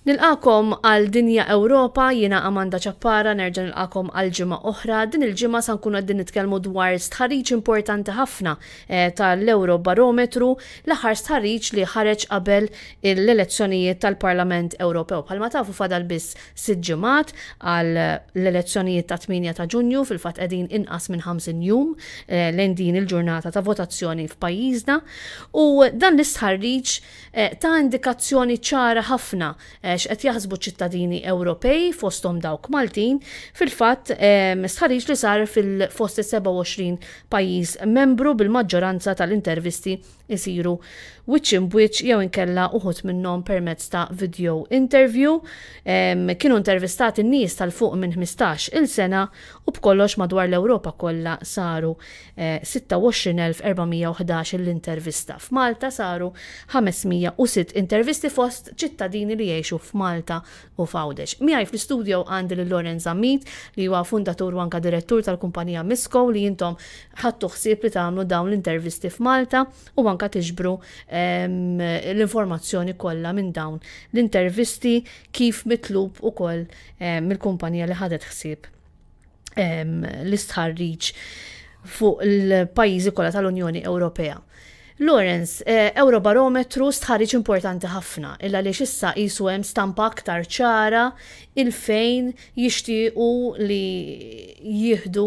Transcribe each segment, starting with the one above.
Nilqakom għal Dinja Ewropa, jiena Amanda Ċappara, nerġa' nilqakom għal ġimgħa oħra. Din il-ġimgħa se nkunu qegħdin nitkellmu dwar stħarriġ importanti ħafna eh, tal-Eurobarometru, l-aħħar stħarriġ li ħareġ qabel l-elezzjonijiet tal-Parlament Ewropew. Bħalma tafu fadal biss sitt ġimgħat għal l-elezzjonijiet ta' 8 ta' Ġunju fil-fatt qegħdin inqas minn 50 jum eh, lejn din il-ġurnata ta' votazzjoni f'pajjiżna. U dan l-istħarriġ eh, ta' indikazzjoni ċara ħafna x'qed jaħsbu ċittadini Ewropej fosthom dawk Maltin fil-fatt mistħarriġ ehm, li sar fil-fost 27 pajjiż membru bil-maġġoranza tal-intervisti isiru which in which jew inkella uħut minnhom permezz ta' video interview. Um, kienu intervistati in nies tal-fuq minn 15 il-sena u b'kollox madwar l-Ewropa kollha saru uh, eh, 26,411 l-intervista. F'Malta saru 506 intervisti fost ċittadini li jgħixu f'Malta u f'Għawdex. Miħaj fl-studio għandi l-Lorenz Amit li huwa fundatur u anka direttur tal-kumpanija Misko li jintom ħattu ħsieb li tagħmlu dawn l-intervisti f'Malta u anka anka tiġbru l-informazzjoni kollha minn dawn l-intervisti kif mitlub ukoll mill-kumpanija li ħadet ħsieb l-istħarriġ fuq il-pajjiżi kollha tal-Unjoni Ewropea. Lawrence, eh, Eurobarometru stħarriġ importanti ħafna, illa li xissa jisu hemm stampa aktar ċara il-fejn jixtiequ li jihdu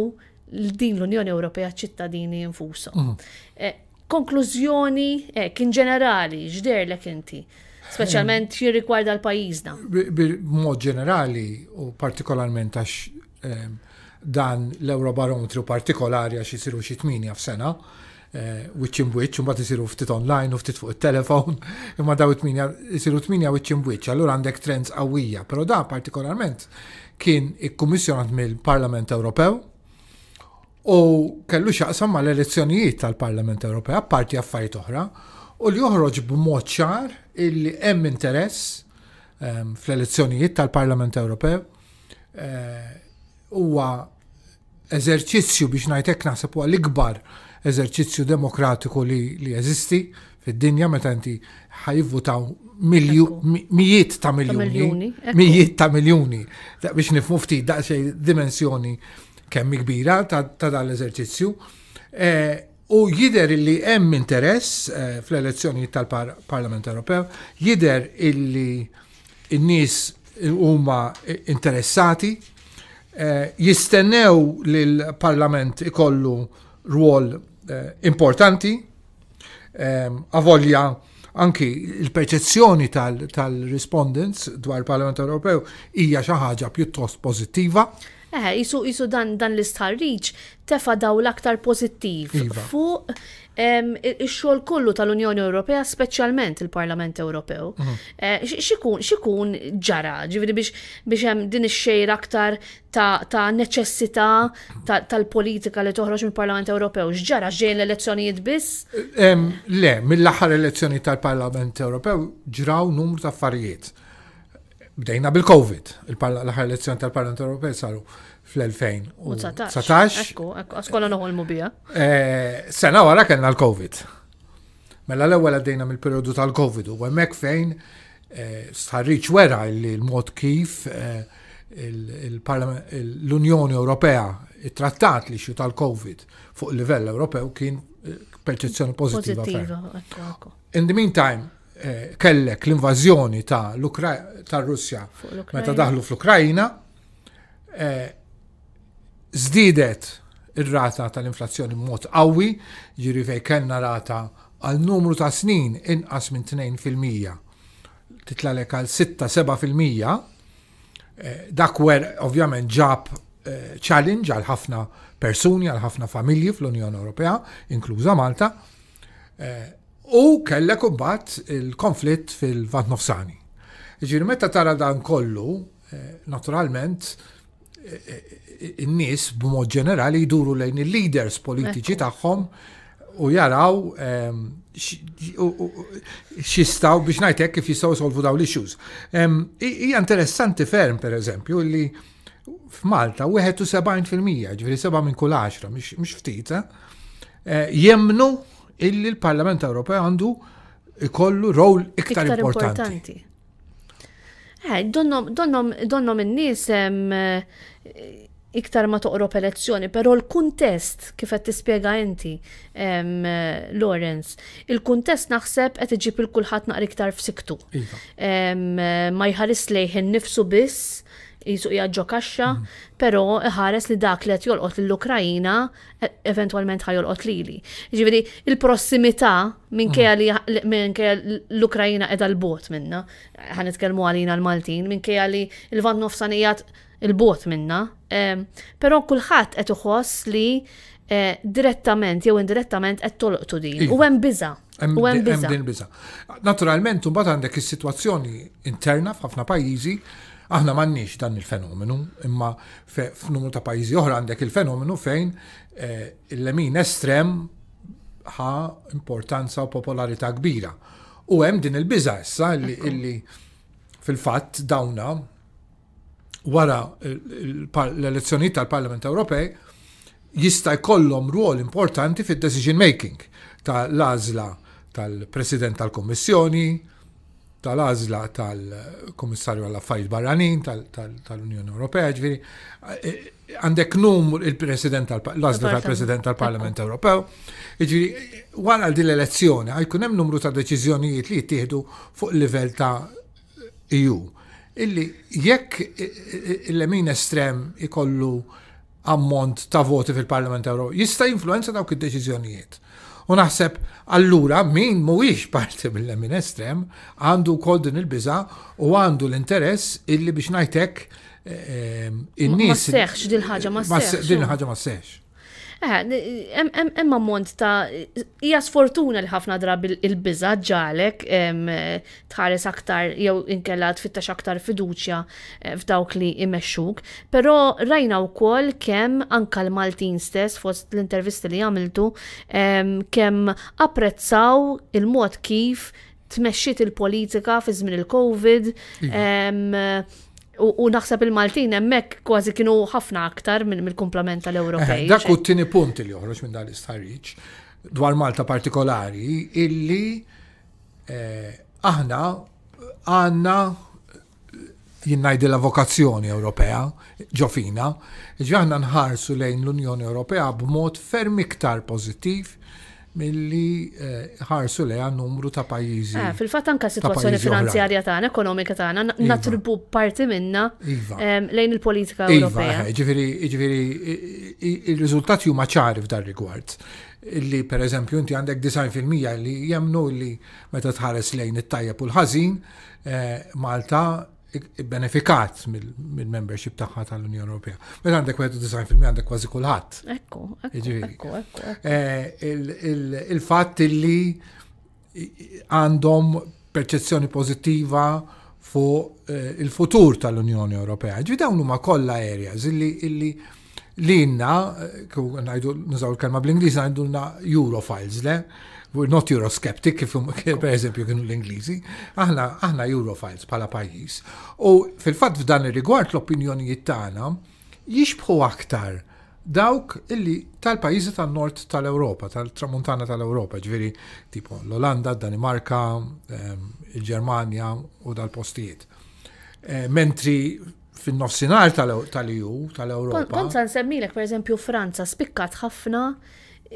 din l-Unjoni Ewropea ċittadini infusa. Mhm. Eh, konklużjoni ek eh, in ġenerali ġder lek inti. Speċjalment eh. jirrikwarda l-pajizna. Mod ġenerali u partikolarment għax eh, dan l-Eurobarometru partikolari għax jisiru xi tminja f'sena, which in which, un isiru ftit online u ftit fuq il-telefon, imma daw tminja jisiru tminja which in which, allura għandek trends qawwija, però da partikolarment kien ikkummissjonat mill-Parlament Ewropew, u kellu xaqsam mal elezzjonijiet tal-Parlament Ewropea, parti affarijiet oħra, u li joħroġ b'mod ċar illi hemm interess ehm, fl-elezzjonijiet tal-Parlament Ewropew eh, huwa eżerċizzju biex ngħidlek naħseb huwa l-ikbar eżerċizzju demokratiku li, li jeżisti fid-dinja meta inti ħajvutaw mijiet ta' miljuni. Mijiet ta' miljuni. Biex nifmu ftit daqsxejn dimensjoni kemm kbira ta' dan l-eżerċizzju. Eh, u jider li hemm interess eh, fl-elezzjoni tal-Parlament Ewropew, jider illi n-nies huma interessati, eh, jistennew li l-Parlament ikollu rwol importanti, avolja anki il-perċezzjoni tal-respondents dwar il-Parlament Ewropew hija xi ħaġa pjuttost pożittiva. Eh, jisu jisu dan, dan l istarriċ tefa daw l-aktar pozittiv iva. fuq il-xol kollu tal-Unjoni Ewropea, specialment il-Parlament Ewropew. Mhm. Eh, xikun ġara, ġivri biex hemm din ix-xejr aktar ta' neċessità tal-politika li toħroġ mill-Parlament Ewropew. X'ġara ġejn l-elezzjonijiet biss? Le, mill-aħħar elezzjoni tal-Parlament Ewropew ġraw numru ta' affarijiet Bdejna bil-Covid, l-ħar lezzjoni tal-Parlament Ewropej saru fl-2019. Ekku, noħu noħolmu bija. Eh, sena wara kellna l-Covid. Mela l-ewwel għaddejna mill-perjodu tal-Covid u hemmhekk fejn eh, sħarriċ wera l-mod kif eh, l-Unjoni Ewropea it-trattat li xju tal-Covid fuq il livell Ewropew kien perċezzjoni pożittiva. In the meantime, Eh, kellek l-invażjoni ta' Russja meta daħlu fl-Ukrajna, zdidet eh, ir-rata tal-inflazzjoni mod qawwi, ġiri kellna rata għal numru ta' snin inqas minn 2% titlalek għal 6-7% fil eh, dak wer ovvjament ġab challenge għal ħafna persuni, għal ħafna familji fl-Unjoni Ewropea, inkluża Malta. U kellek bat il-konflitt fil-Vat Nofsani. Ġiri meta tara dan kollu, eh, naturalment, eh, eh, in-nies b'mod ġenerali jduru lejn il-leaders politiċi tagħhom u jaraw ehm, xistaw biex najtek kif jistaw solvu daw l-issues. Ehm, hija interessanti ferm, per eżempju, li f'Malta 71%, ġifieri seba' minn kull 10, mhux ftit, jemnu illi l-Parlament Ewropew għandu ikollu rol iktar, importanti. Eh, donnom n-nis eh, iktar ma toqrob elezzjoni, però l-kuntest kif qed tispjega inti, eh, Lawrence, il-kuntest naħseb qed iġib il kulħadd naqra iktar f'siktu. Iva. Ma jħares lejn nifsu biss jisu jgħadġo kaxxa, mhm. pero ħares li dak li jolqot l-Ukrajina eventualment ħajolqot lili. Ġividi, il-prossimità minkejja mhm. li l-Ukrajina edha l-bot minna, ħanitkellmu għalina l-Maltin, kja li l-vant nofsanijat il-bot minna, pero kullħat qed uħos li e, direttament jew indirettament qed tolqtu din. Iva. U hemm biża' Hemm din biża. Naturalment, mbagħad għandek is-sitwazzjoni interna f'ħafna pajjiżi Aħna m'għandniex dan il-fenomenu, imma f'numru ta' pajjiżi oħra għandek il-fenomenu fejn eh, il-lemin estrem ħa importanza u popolarità kbira. U hemm din il-biża issa illi fil-fatt dawna wara l elezzjoni tal-Parlament Ewropej jista' jkollhom rwol importanti fid-decision making tal-għażla tal-President tal-Kommissjoni, tal-azla tal-Komissarju għall affarijiet Barranin tal-Unjoni Ewropea, ġviri, eh, eh, għandek num il-President tal azla tal-President tal-Parlament Ewropew, ġviri, wara din l-elezzjoni għajkun hemm numru ta' deċiżjonijiet li jittieħdu fuq livell ta' EU. Illi jekk eh, l-lemin estrem ikollu ammont ta' voti fil-Parlament Ewropew, jista' influenza dawk id-deċiżjonijiet. U naħseb allura min mhuwiex parti mill-lemin estrem għandu wkoll din il-biża u għandu l-interess illi biex ngħidlek eh, eh, in-nies. Ma seħx din ħaġa ma seħx. Din ħaġa ma seħx. Eh, Emma mont ta' hija sfortuna li ħafna drabi il-biża ġalek tħares aktar jew inkella tfittax aktar fiduċja eh, f'dawk li imexxuk, però rajna wkoll kemm anka l-Maltin stess fost l-intervisti li għamiltu kemm apprezzaw il-mod kif tmexxit il-politika fi żmien il-COVID. Iva. U naħseb il-Maltin hemmhekk kważi kienu ħafna aktar mill-kumplament tal-Ewropej. Eh, dak u t-tieni punti li joħroġ minn dan l-istħarriġ dwar Malta partikolari illi eh, aħna għanna jinnajdi l vokazzjoni Ewropea, ġofina, aħna nħarsu lejn l-Unjoni Ewropea b'mod ferm iktar pozittiv milli eh, ħarsu leja numru ta' pajjiżi. Eh, fil-fatt anka situazzjoni finanzjarja tagħna, ekonomika tagħna, iva. natribu parti minna iva. ehm, lejn il-politika iva, Ewropea. Eh, Ġifieri il-riżultati ju ċari fdar rigward. Illi per eżempju inti għandek 90% li jemnu li meta tħares lejn it-tajjeb u l Malta benefikat mill-membership tagħha tal-Unjoni Ewropea. Meta għandek 91% għandek kważi kulħadd. Ekku, ekku, jiġifieri. ekku. Eh, il-fatt li għandhom perċezzjoni pożittiva fuq eh, il-futur tal-Unjoni Ewropea. Ġi dawn huma kollha areas illi illi li eh, għajdu, nizaw il-kelma bl-Inglis, għajdu Eurofiles, le? we're not Eurosceptic, kif per eżempju kienu l-Ingliżi, aħna, aħna Eurofiles bħala pajjiż. U fil-fatt f'dan ir-rigward l-opinjonijiet tagħna jixbħu aktar dawk illi tal-pajjiżi tan-nord tal-Ewropa, tal-tramuntana tal-Ewropa, ġviri tipo l-Olanda, Danimarka, ehm, il-Ġermanja u dal-postijiet. Eh, mentri fin-nofsinhar tal-EU, tal-Ewropa. Kont semmilek, per eżempju, Franza spikkat ħafna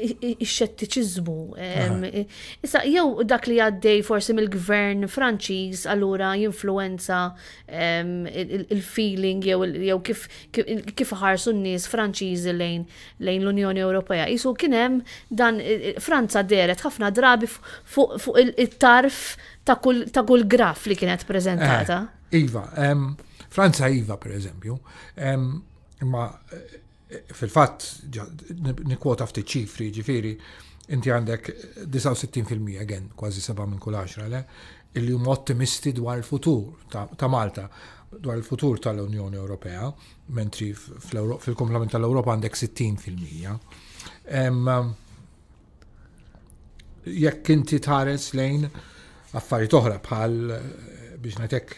ix-xettiċiżmu. Issa jew dak li għaddej forsi mill-gvern Franċiż allura jinfluenza il-feeling jew kif ħarsu n-nies Franċiżi lejn l-Unjoni Ewropea. Isu kien hemm dan Franza deret ħafna drabi fuq it-tarf ta' kull graf li kienet preżentata. Eh, iva, Franza Iva per eżempju, ma fil-fatt nikwota ftit ċifri ġifiri inti għandek 69% għen, kważi 7 minn kull 10, le, illi huma ottimisti dwar il-futur ta' Malta, dwar il-futur tal-Unjoni Ewropea, mentri fil-komplement tal europa għandek 60%. Jekk inti tħares lejn affarijiet oħra bħal eh, biex netek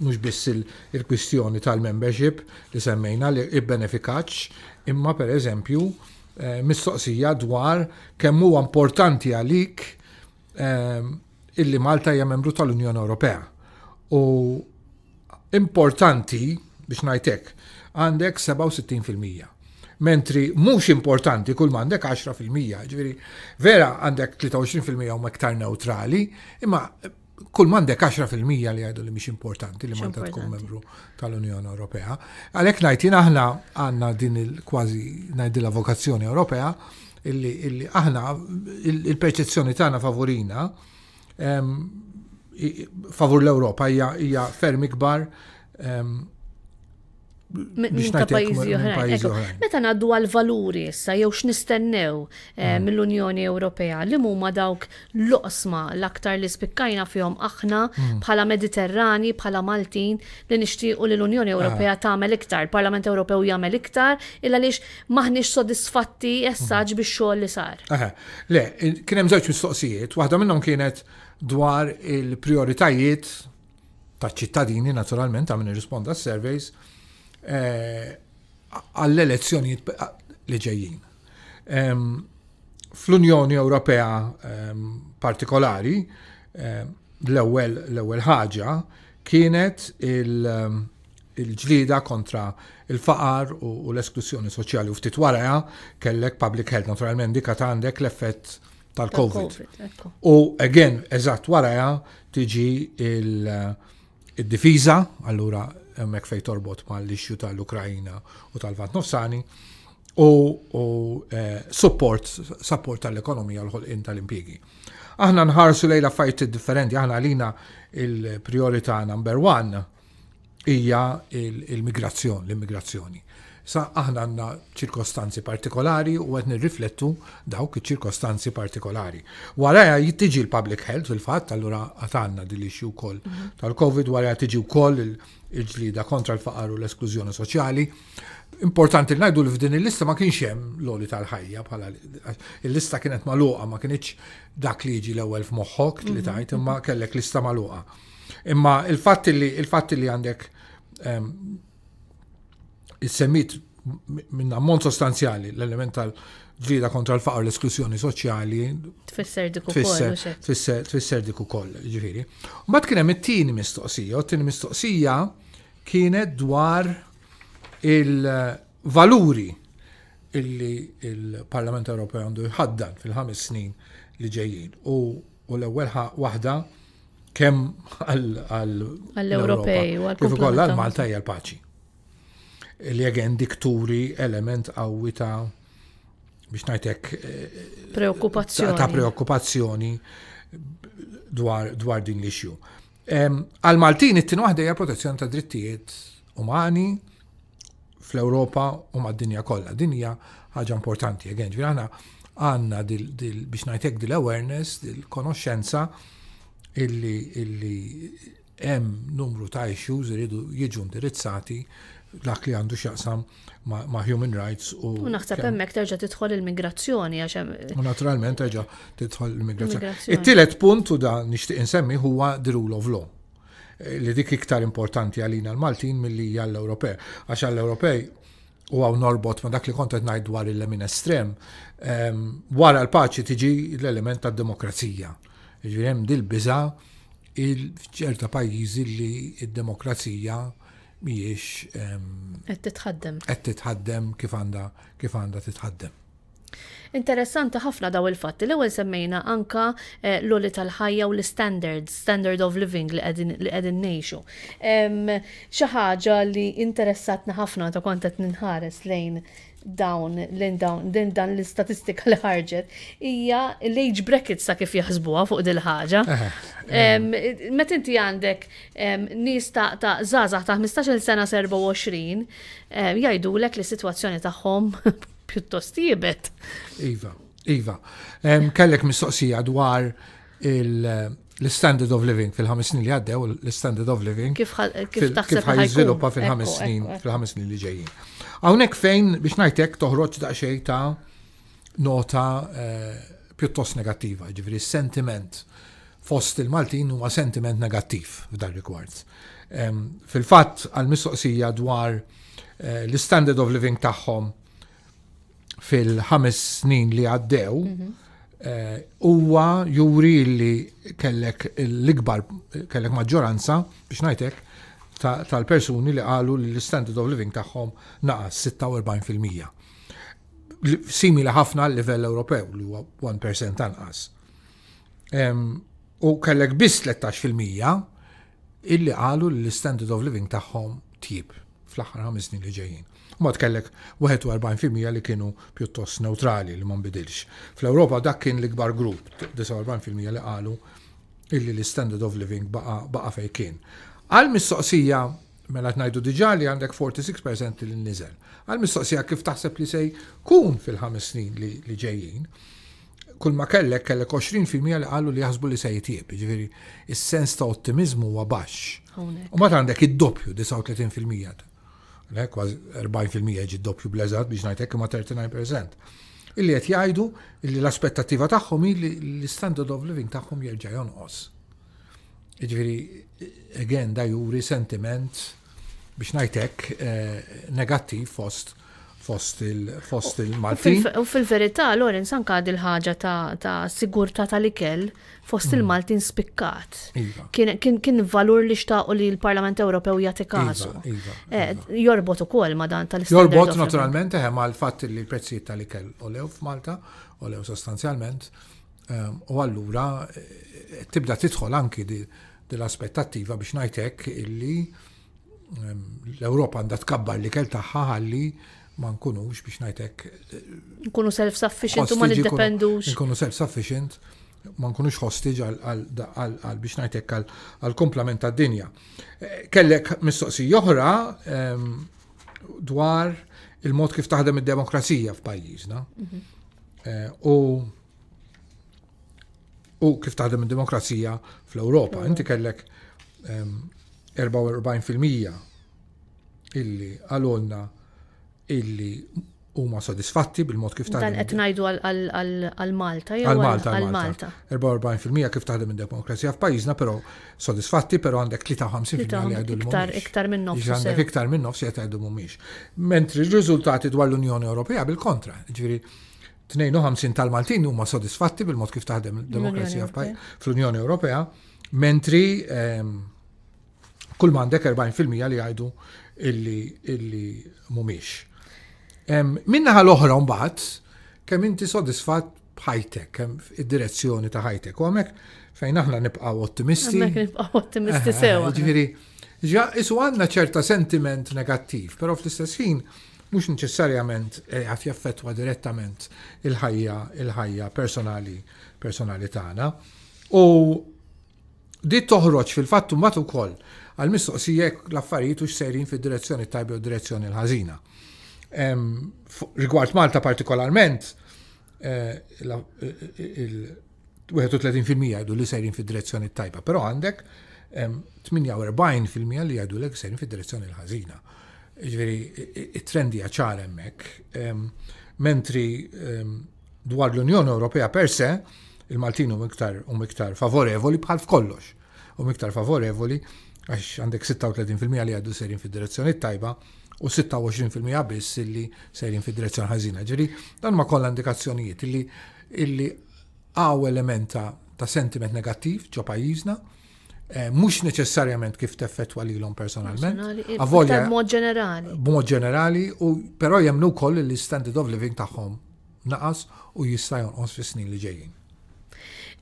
mux biss il-kwistjoni tal-membership li semmejna li i benefikaċ imma per eżempju eh, mistoqsija dwar kemm huwa importanti għalik eh, illi Malta hija membru tal-Unjoni Ewropea. U importanti biex najtek għandek 67%. Mentri mhux importanti kull għandek 10%, ġifieri vera għandek 23% u iktar neutrali, imma kull mandek 10% li għajdu li mhix importanti li manda tkun membru tal-Unjoni Ewropea. Għalhekk ngħid aħna għandna din il-kważi ngħidilha vokazzjoni Ewropea illi aħna il-perċezzjoni tagħna favorina ehm, favur l-Ewropa hija fermi kbar. Ehm, biex ta' pajjiżi oħrajn. Meta ngħaddu għal valuri issa jew x'nistennew eh, mm. mill-Unjoni Ewropea li huma dawk l-oqsma l-aktar li spikkajna fihom aħna mm. bħala Mediterrani, bħala Maltin li nixtiequ li l-Unjoni ah. Ewropea tagħmel iktar, parlament Ewropew jagħmel iktar, illa għaliex maħniex sodisfatti essaġ mm. biex xogħol li sar. Le, kien hemm żewġ mistoqsijiet, waħda minnhom kienet dwar il-prioritajiet taċ-ċittadini naturalment ta' min irrisponda s-surveys Eh, għall elezzjoni li ġejjin. Fl-Unjoni Ewropea partikolari, l-ewwel ħaġa kienet il-ġlida kontra il-faqar u l-esklusjoni soċjali u ftit wara kellek public health naturalment dik għandek l-effett tal-COVID. U again, eżatt wara tiġi eh, il-difiża, allura emmek fejn torbot mal-issju tal ukrajina u tal-Vant Nofsani u eh, support support tal-ekonomija l-ħolqin tal-impjegi. Aħna nħarsu lejla fajt differenti, aħna għalina il-priorità number one hija l migrazzjoni l-immigrazzjoni. Sa aħna għanna ċirkostanzi partikolari u għed nirriflettu dawk ċirkostanzi partikolari. Waraja jittiġi l-public health fil-fat, allura għatanna dil-ixju kol tal-Covid, waraja tiġi u kol il-ġlida kontra l-faqar u l-esklużjoni soċjali. Importanti najdu li f'din il-lista ma kienx hemm l-oli tal-ħajja bħala il-lista kienet maluqa ma kienx dak li jiġi l-ewwel f'moħħok li mhm. tajt imma kellek lista maluqa. Imma il-fatt li il-fatt li għandek ehm, semmit minn ammont sostanzjali l-element tal-ġlida kontra l-faqar l-esklusjoni soċjali. Tfisser diku koll. Tfisser diku koll, ġifiri. Mbagħad kien hemm it-tieni mistoqsija, u t-tieni mistoqsija kienet dwar il-valuri illi il-Parlament Ewropew għandu jħaddan fil-ħames snin li ġejjin. U l-ewwel waħda kemm għall-Ewropej u għall-Malta hija l-paċi li għen dikturi element għawi ta' biex najtek eh, Ta' preokkupazzjoni dwar, dwar din l-issue. Għal Maltin it-tin waħda hija protezzjoni ta' drittijiet umani fl-Ewropa u mad-dinja kollha. Din hija ħaġa importanti, għen ġvirana għanna biex najtek dil-awareness, dil konoxenza illi illi hemm numru ta' issues iridu jiġu indirizzati dak li għandu xaqsam ma' human rights u. naħseb hemmhekk terġa' tidħol il-migrazzjoni għax hemm. U naturalment terġa' tidħol il-migrazzjoni. It-tielet punt u da nixtieq insemmi huwa the rule of law eh, li dik iktar importanti għalina l-Maltin mill-li għall-Ewropej. Għax għall-Ewropej u għaw norbot ma dak li kontet najd dwar il-lemin estrem, ehm, wara l-paċi tiġi l-element ta' demokrazija. Ġvirem dil-biza il-ċerta pajizi li id-demokrazija miex Għed titħaddem. Għed titħaddem kif għandha kif titħaddem. Interessanti ħafna daw il-fatt li ewwel semmejna anka eh, l uli tal-ħajja u l-standards, standard of living li qegħdin ngħixu. Xi ħaġa li interessatna ħafna ta' kontet ninħares lejn dawn lin dawn din dan l-istatistika li ħarġet hija l-age brackets ta' kif jaħsbuha fuq dil ħaġa. Eh, eh. Meta inti għandek nies ta' żgħażagħ ta' 15-il sena 24 jgħidulek li s-sitwazzjoni tagħhom pjuttost jibet. Iva, iva. Kellek mistoqsija dwar il- eh, l-standard of living fil-ħames snin li għaddew, l-standard of living. Kif taħseb ħajżviluppa fil-ħames snin, fil-ħames snin li ġejjin. Hawnhekk fejn biex ngħidlek toħroġ xej ta' nota eh, pjuttost negattiva, ġifri sentiment fost il-Maltin huwa sentiment negattiv f'dan rigward. Fil-fatt għal-mistoqsija dwar eh, l-standard of living tagħhom fil-ħames snin li għaddew, mhm. eh, huwa juri li kellek l-ikbar, kellek maġġoranza, biex najtek, tal-persuni li qalu li l-standard of living tagħhom naqas 46%. Simili ħafna l-livell Ewropew li huwa 1% tanqas. U kellek biss 13% illi qalu li l-standard of living tagħhom tjib fl-aħħar 5 snin li ġejjin. Mod kellek 41% li kienu pjuttost neutrali li ma nbidilx. Fl-Ewropa dak kien l-ikbar grupp, 49% li qalu illi l-standard of living baqa' baqa' fejn kien. Għal-mistoqsija, mela tnajdu najdu diġali għandek 46% li nizel. Għal-mistoqsija kif taħseb li sej kun fil-ħames snin li ġejjin, kull ma kellek kellek 20% li għallu li jaħsbu li sej jtieb, ġviri, il-sens ta' ottimizmu huwa baxx. U ma għandek id-doppju 39%. Le, kważi 40% ġi doppju blezzat biex najtek ma 39%. Illi qed jgħidu illi l-aspettattiva tagħhom li l-standard of living tagħhom jerġa' jonqos. Jiġifieri again, da juri sentiment biex najtek eh, negattiv fost fost il-fost il-Maltin. U fil-verità, Lorenz, anka għad il-ħagġa ta' sigurta tal-ikel fost il-Maltin mm. spikkat. Iva. Kien valur li xtaqu li l-Parlament Ewropew jagħti iva, kazu. Iva, eh, jorbot ukoll ma dan tal istat Jorbot naturalment eħe eh, ma l fat li l-prezzijiet tal-ikel olew f'Malta, olew sostanzjalment, u allura tibda tidħol anki l-aspettattiva biex najtek illi ehm, l-Europa għandha tkabbar li kell taħħa ħalli ma nkunux biex najtek. Eh, nkunu self-sufficient u ma niddependux. Nkunu self-sufficient ma nkunux hostage għal biex najtek għal komplement ta' dinja. Eh, kellek mistoqsija oħra ehm, dwar il-mod kif taħdem id-demokrazija f'pajjiżna. Mhm. Eh, u u kif taħdem id-demokrazija fl-Ewropa. Inti kellek 44% illi għalonna illi huma sodisfatti bil-mod kif taħdem. Dan qed ngħidu għal-Malta jew għal-Malta. Għal-Malta. 44% kif taħdem id-demokrazija f'pajjiżna, però sodisfatti, però għandek 53% li għajdu l-mumiex. Iktar minn nofs. Għandek iktar minn nofs jgħid għajdu mumiex. Mentri r-riżultati dwar l-Unjoni Ewropea bil-kontra, ġifieri 52 tal-Maltin huma sodisfatti bil-mod kif taħdem il-demokrazija fl-Unjoni Ewropea, mentri ehm, kull mandek 40% li għajdu illi, mhumiex mumiex. Ehm, minnaħa l-oħra mbagħad kemm inti sodisfatt b'ħajtek, kemm id-direzzjoni ta' ħajtek. U għamek fejn aħna nibqgħu ottimisti. Għamek nibqgħu ottimisti eh, sewa. Ġifieri, ġa isu għandna ċerta sentiment negattiv, però fl-istess ħin mhux neċessarjament għaf jaffettwa direttament il-ħajja il-ħajja personali personali tagħna. U di toħroġ fil fattu matu ukoll għal mistoqsija l-affarijiet u x'sejrin fid-direzzjoni tajba u direzzjoni l-ħażina. Rigward Malta partikolarment, il-31% jgħidu li sejrin fid-direzzjoni tajba, però għandek 48% li jgħidu li sejrin fid-direzzjoni l-ħażina ġveri, it-trendi għacħar emmek. Mentri dwar l-Unjoni Ewropea per se, il-Maltin u miktar u miktar favorevoli bħal f'kollox. U miktar favorevoli għax għandek 36% li għaddu serin fid-direzzjoni tajba u 26% biss illi serin fid-direzzjoni ħażina. Ġeri, dan ma kollha indikazzjonijiet illi għaw elementa ta' sentiment negattiv ġo pajjiżna Eh, mux neċessarjament kif teffettwa li l-om personalment. Avolja. Eh, B'mod ġenerali. B'mod ġenerali, u pero jemnu koll li standard of living taħħom naqas u jista' jonqos fis snin li ġejjin.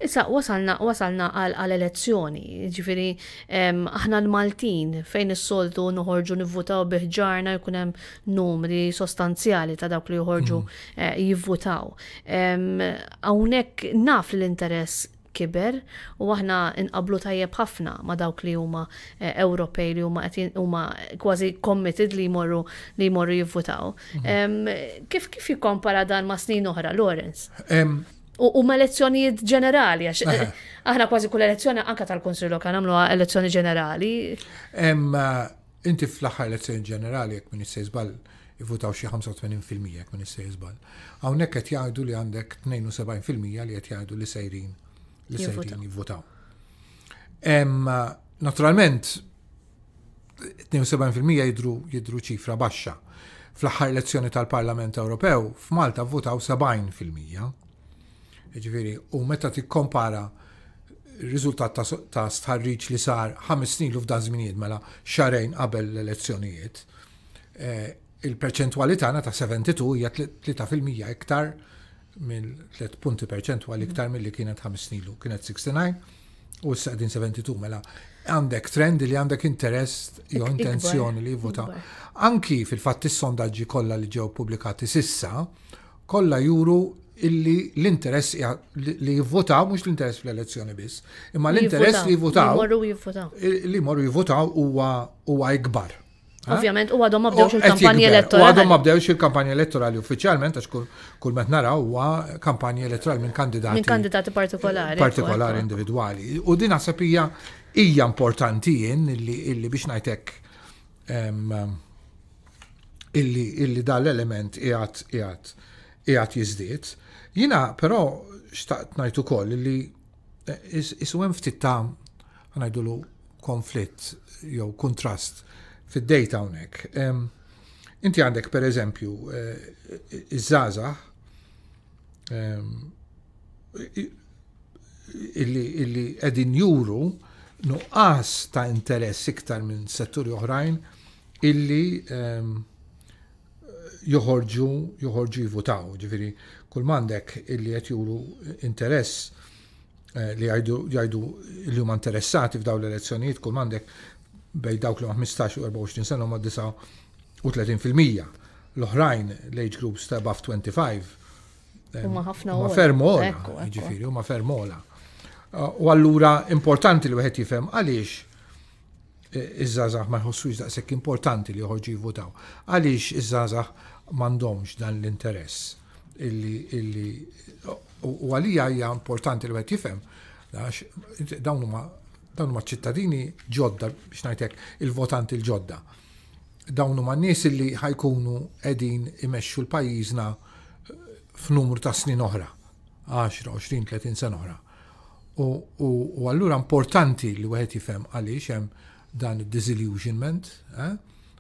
Issa, wasalna, wasalna għal elezzjoni, ġifiri, aħna l-Maltin, fejn is-soltu nħorġu nivvutaw biħġarna jkun hemm numri sostanzjali ta' dawk li joħorġu mm. eh, jivvutaw. Hawnhekk naf l-interess kiber u aħna inqablu tajjeb ħafna ma dawk li huma eh, Ewropej li huma huma kważi committed li jmorru li jmorru jivvutaw. Mhm. Kif kif jikkompara dan ma' snin oħra, Lawrence? U ma elezzjonijiet ġenerali, għax eh, aħna kważi kull elezzjoni anka tal-Konsil Lokal nagħmlu elezzjoni ġenerali. Eh, inti fl-aħħar elezzjoni ġenerali jekk minn żball jivvutaw xi 85% jekk minn issej jiżball. Hawnhekk qed jgħidu li għandek 72% li qed jgħidu li sejrin li sejrin jivvotaw. Naturalment, 72% jidru jidru ċifra baxxa. Fl-aħħar elezzjoni tal-Parlament Ewropew f'Malta votaw 70%. Ġifieri, u meta tikkompara riżultat ta' stħarriċ li sar ħames snin l-ufda zminijiet mela xarejn qabel l-elezzjonijiet, eh, il-perċentwali tagħna ta' 72 hija 3% iktar minn 3 punti għal iktar mm. mill-li kienet 5 snilu, kienet 69 u s-saqdin 72 mela għandek trend li għandek interess jew intenzjoni li vota. Anki fil-fatt is-sondaġġi kollha li ġew publikati sissa, kollha juru illi l-interess li jivvotaw, mux l-interess fl-elezzjoni biss, imma l-interess li jivvotaw. Li morru jivvotaw. Li morru jivvotaw huwa ikbar. Eh? Ovvjament, u għadhom mabdewx il-kampanja elettorali. U għadhom mabdewx il-kampanja elettorali uffiċjalment, għax kull met naraw huwa kampanja elettorali minn kandidati. Minn kandidati partikolari. Partikolari individwali. U din għasab hija hija importanti jien illi biex ngħidlek illi dan l-element jgħat jizdiet. Jina, jiżdied. Jiena però xtaqt ngħid ukoll illi eh, isu ftit ta' ngħidulu konflitt jew kontrast fid-dejta hawnhekk. Inti għandek per eżempju eh, iż-żaza illi qegħdin juru nuqqas ta' interess iktar minn setturi oħrajn illi joħorġu joħorġu jivutaw, ġifiri, kull mandek illi qed juru interess eh, li għajdu, li huma interessati f'daw l-elezzjonijiet kull mandek bej dawk li 15 u 24 sena ma 39%. L-oħrajn l-age groups ta' above 25. Ma ħafna Ma fermola, ġifiri, ma fermola. U allura importanti li wieħed jifhem għaliex e, iż-żazax ma jħossux daqshekk importanti li joħorġu jivvutaw. Għaliex iż-żazax m'għandhomx dan l-interess illi u għalija hija importanti li wieħed jifhem għax dawn huma dawn huma ċittadini ġodda biex ngħidlek il-votanti l-ġodda. Dawn huma nies li ħajkunu qegħdin imexxu l-pajjiżna eh, f'numru ta' snin oħra, 10, 20, 30 sena oħra. U allura importanti li wieħed jifhem għaliex hemm dan id-disillusionment, eh?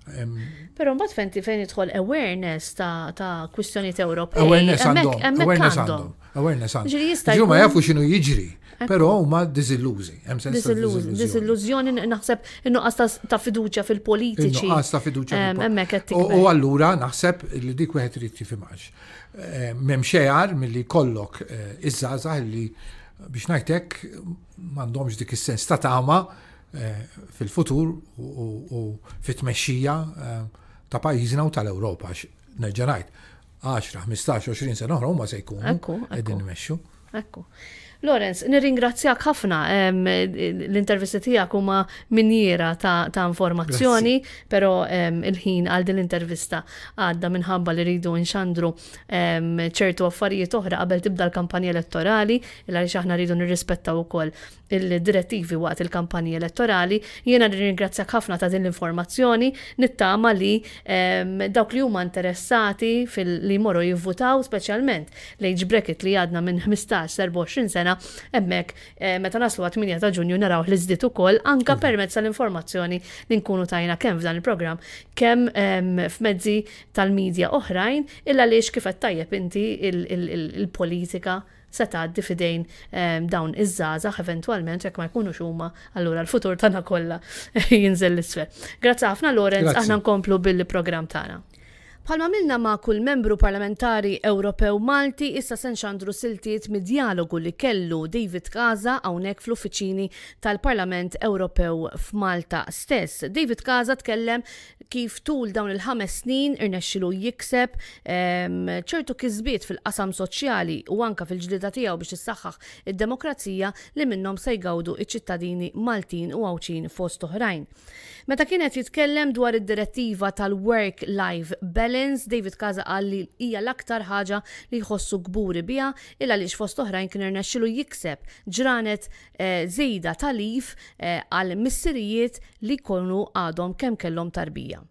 Pero mbagħad fejn fejn jidħol awareness ta' ta' kwistjonijiet Ewropej. Awareness għandhom. Awareness għandhom. Awareness għandhom. Ġiri jista' jafu x'inhu jiġri. Pero huma diżillużi. Diżillużjoni naħseb in ta' fiduċja fil-politiċi. Nuqqas ta' fiduċja. Hemmhekk qed U allura naħseb li dik wieħed irid tifimax. M'hemm xejn milli kollok eh, iż-żgħażagħ li biex ngħidlek m'għandhomx dik is-sens ta' tama eh, fil-futur u fit-tmexxija eh, ta' pajjiżna u tal-Ewropa nerġa' ngħid 10, 15, 20 sena oħra huma se jkunu qegħdin Ekku. Lorenz, nirringrazzjak ħafna l-intervisti tiegħek huma minjera ta', informazzjoni, però il-ħin għal din l-intervista għadda minħabba li rridu nxandru ċertu affarijiet oħra qabel tibda l-kampanja elettorali, il għaliex aħna rridu nirrispettaw ukoll il-direttivi waqt il-kampanja elettorali. Jiena nirringrazzjak ħafna ta' din l-informazzjoni, nittama li dawk li huma interessati fil-li moru jivvutaw, speċjalment age bracket li għadna minn 15-24 sena jena hemmhekk eh, meta naslu għat 8 ta' Ġunju naraw li żdiet ukoll anke permezz tal-informazzjoni li nkunu tajna kemm f'dan il-programm kemm ehm, f'mezzi tal-medja oħrajn illa għaliex kif qed tajjeb inti il-politika se tgħaddi fidejn ehm, dawn iż-żgħażagħ eventwalment jekk ma jkunux huma allura l-futur tagħna kollha jinżel l-isfel. Grazzi ħafna Lorenz, aħna nkomplu bil-programm tagħna. Palma milna ma' kull membru parlamentari Ewropew Malti issa senxandru siltiet mid dialogu li kellu David Kaza għawnek fl-uffiċini tal-Parlament Ewropew f'Malta stess. David Kaza tkellem kif tul dawn il-ħames snin irnexxilu jikseb ċertu kizbiet fil-qasam soċjali u anka fil ġdida tiegħu biex issaħħaħ id-demokrazija li minnhom se jgawdu iċ-ċittadini Maltin u għawċin fost oħrajn. Meta kienet jitkellem dwar id-direttiva tal-Work Life Balance Lenz David Kaza qal li hija l-aktar ħaġa li jħossu gburi biha illa li fost oħrajn kien irnexxilu jikseb ġranet eh, żejda talif eh, għal missirijiet li jkunu għadhom kemm kellhom tarbija.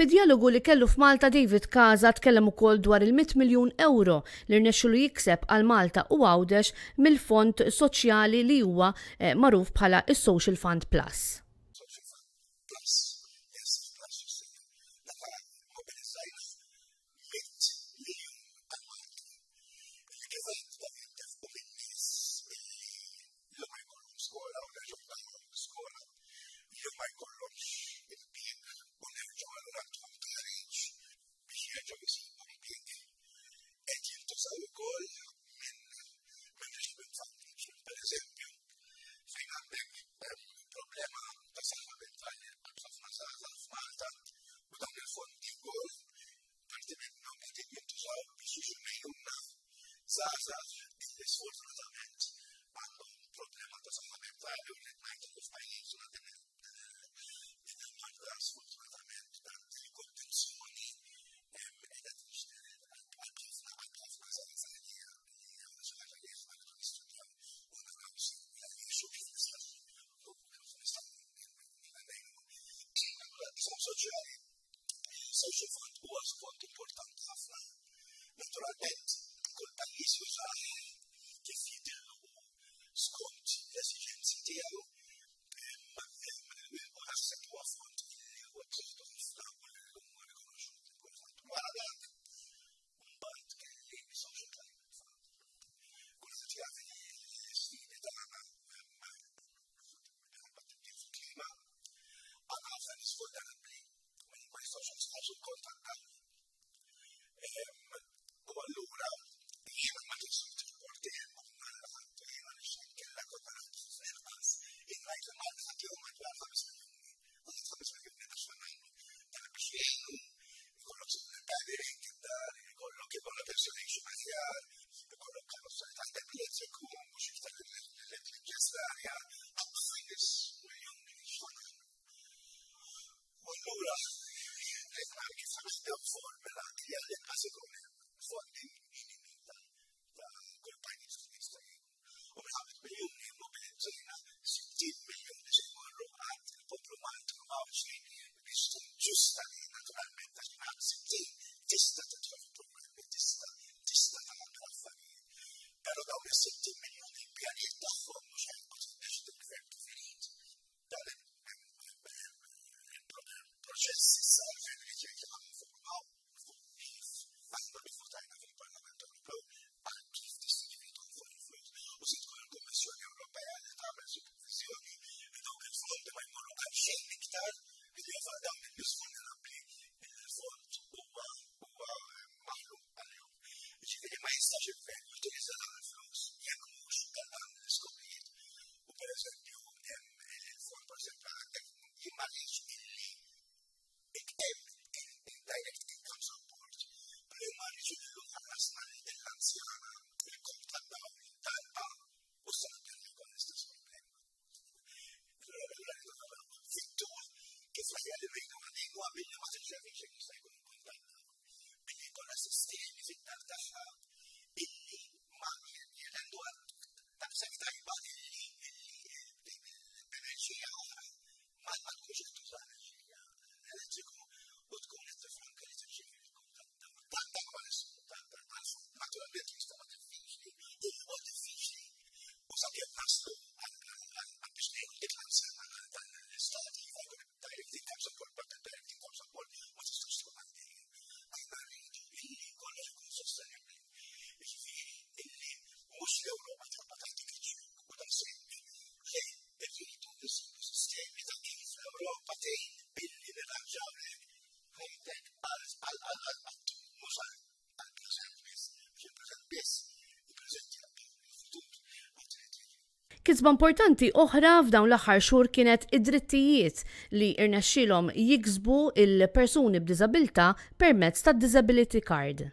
Fi dialogu li kellu f'Malta David Kaza tkellem ukoll dwar il-100 miljun euro li rnexxu li jikseb għal Malta u għawdex mill-fond soċjali li huwa eh, maruf bħala is-Social Fund Plus. Voilà. Les femmes qui sont juste en forme, là, il y a des assez comme fonding, la compagnie de l'Israël. On a un million de mobilités, 10 millions de euros à proprement trouver, qui sont juste à l'île, naturellement, à accepter, testa de tout le problème, testa, testa de la famille. Pero da un 7 millions de pianitas, Nisba importanti oħra f'dawn l-aħħar xhur kienet id-drittijiet li irnexxilhom jiksbu il-persuni b'diżabilità permezz tad-disability card.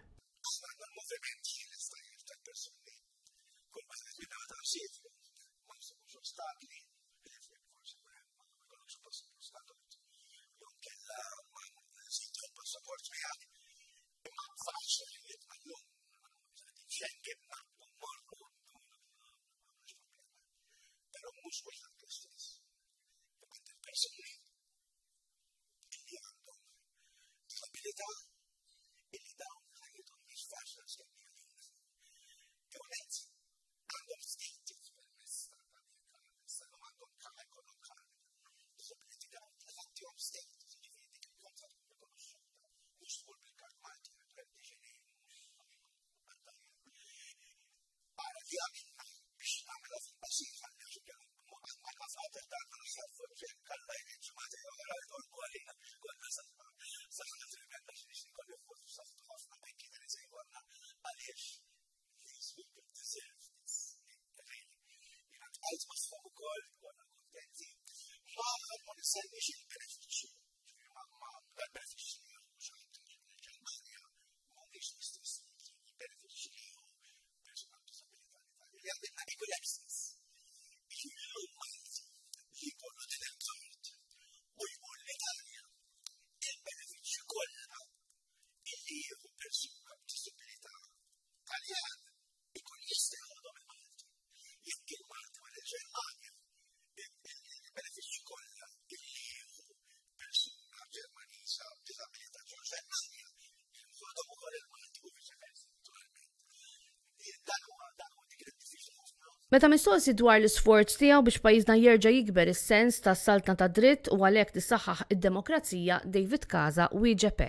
Meta mistoqsi dwar l-isforz tiegħu biex pajjiżna jerġa' jikber is-sens tas-saltna ta' dritt u għalhekk tissaħħaħ id-demokrazija David Kaza wieġeb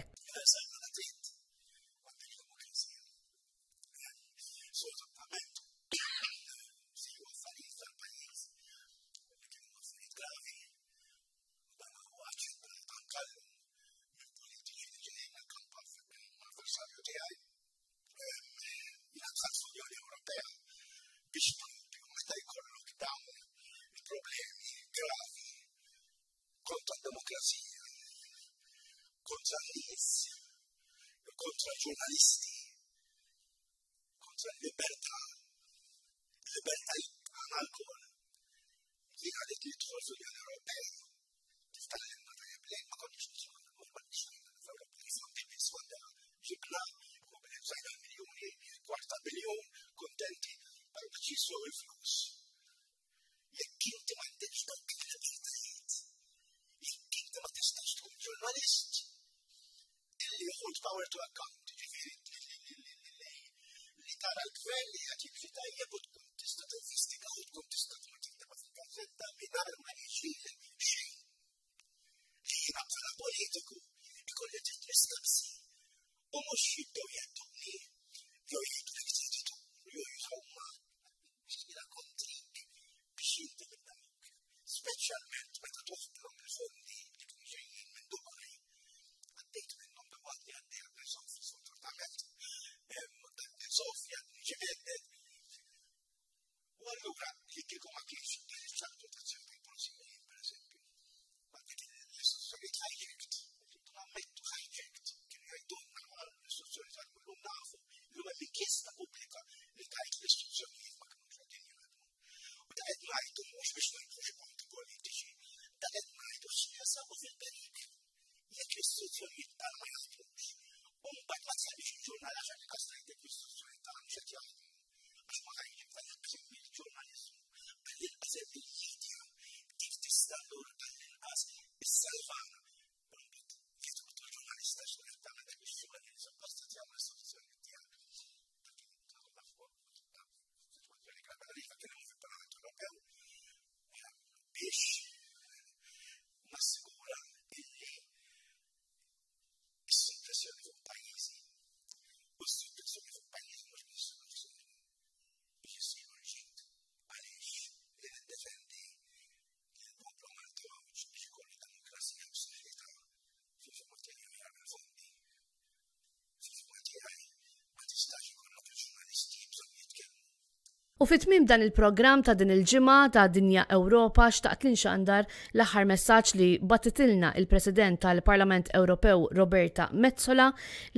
U fit-tmim dan il-programm ta' din il-ġimgħa ta' Dinja Ewropa xtaqt l-inxandar l-aħħar messaġġ li battitilna il-President tal-Parlament Ewropew Roberta Metzola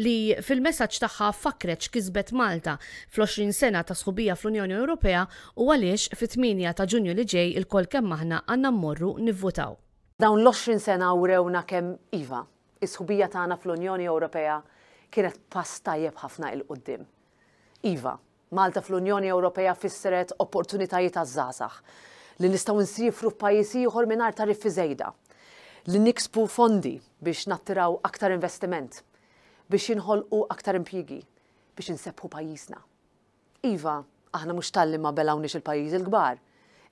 li fil-messaġġ tagħha fakreċ kisbet Malta fl-20 sena ta' sħubija fl-Unjoni Ewropea u għaliex fit-8 ta' Ġunju li ġej il-kol kemm aħna għandna mmorru nivvutaw. Dawn l-20 sena urewna kemm iva, is-sħubija tagħna fl-Unjoni Ewropea kienet pass tajjeb ħafna il-qoddim. Iva, Malta fl-Unjoni Ewropea fisseret opportunitajiet għazzazax li nistaw nsifru f'pajjiżi ieħor mingħajr tariffi żejda, li nikspu fondi biex nattiraw aktar investiment, biex jinħolqu aktar impjigi, biex insebħu pajjiżna. Iva, aħna mhux talli ma belawniex il-pajjiż il-kbar,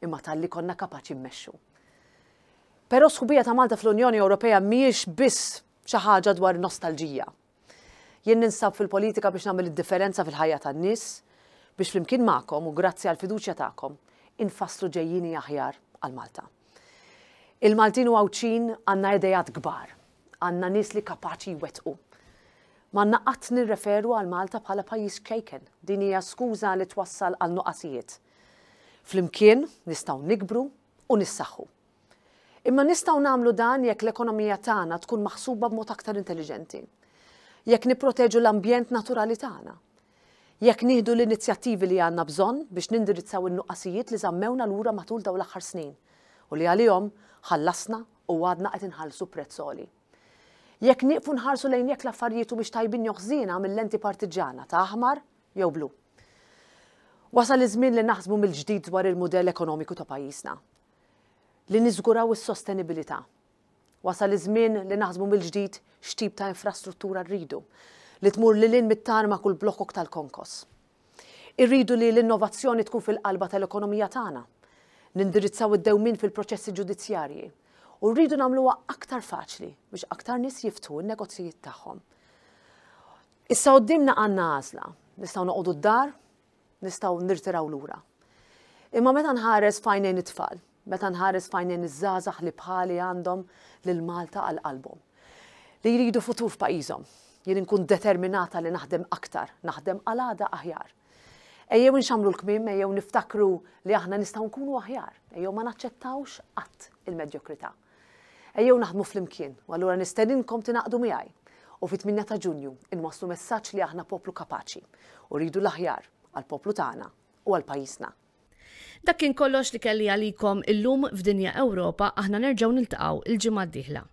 imma talli konna kapaċi mmexxu. Però sħubija ta' Malta fl-Unjoni Ewropea mhijiex biss xi ħaġa dwar nostalġija. Jien ninsab fil-politika biex nagħmel id-differenza fil-ħajja tan-nies, biex flimkien ma'kom u grazzi għal fiduċja ta'kom infaslu ġejjini aħjar għal Malta. Il-Maltin u għawċin għanna idejat gbar, għanna nis li kapaċi wetqu. Ma naqat nirreferu għal Malta bħala pajis kejken, din hija skuża li twassal għal nuqasijiet. Flimkien nistaw nikbru u nissaħħu. Imma nistaw namlu dan jekk l-ekonomija tagħna tkun maħsuba b'mod aktar intelligenti. Jekk niproteġu l-ambjent naturali tagħna jekk nieħdu l-inizjattivi li għandna bżonn biex nindirizzaw in-nuqqasijiet li żammewna lura matul daw l-aħħar snin u li għalihom ħallasna u għadna qed inħallsu prezzoli. Jekk nieqfu nħarsu lejn jekk l-affarijiet u biex tajbin joħżina mill-lenti partiġana ta' aħmar jew blu. Wasal iż-żmien li naħsbu mill-ġdid dwar il-mudell ekonomiku ta' pajjiżna. Li niżguraw is-sostenibilità. Wasal iż-żmien li naħsbu mill-ġdid x'tip ta' infrastruttura rridu li tmur li lin mit-tarma kull blokok tal-konkos. Irridu li l-innovazzjoni tkun fil-qalba tal-ekonomija tagħna. Nindirizzaw id-dewmin fil-proċessi ġudizzjarji u rridu nagħmluha aktar faċli biex aktar nies jiftu n negozijiet tagħhom. Issa qoddimna għandna għażla, nistgħu noqogħdu d-dar, nistgħu nirtiraw lura. Imma meta nħares fajnejn it-tfal, meta nħares fajnejn iż-żazax li bħali għandhom lil Malta għal qalbhom. Li jridu futur f'pajjiżhom, jien nkun determinata li naħdem aktar, naħdem għalada aħjar. Ejjew nxamlu l-kmim, ejjew niftakru li aħna nistaw nkunu aħjar, ejjew ma naċċettawx qatt il-medjokrità. Ejjew naħdmu fl-imkien, u allura nistedinkom tinaqdu miegħi. U fit-8 ta' Ġunju inwaslu messaġġ li aħna poplu kapaċi u rridu l-aħjar għal-poplu tagħna u għal-pajjiżna. Dak kien kollox li kelli għalikom illum f'dinja Ewropa aħna nerġgħu niltaqgħu il-ġimgħa d-dieħla.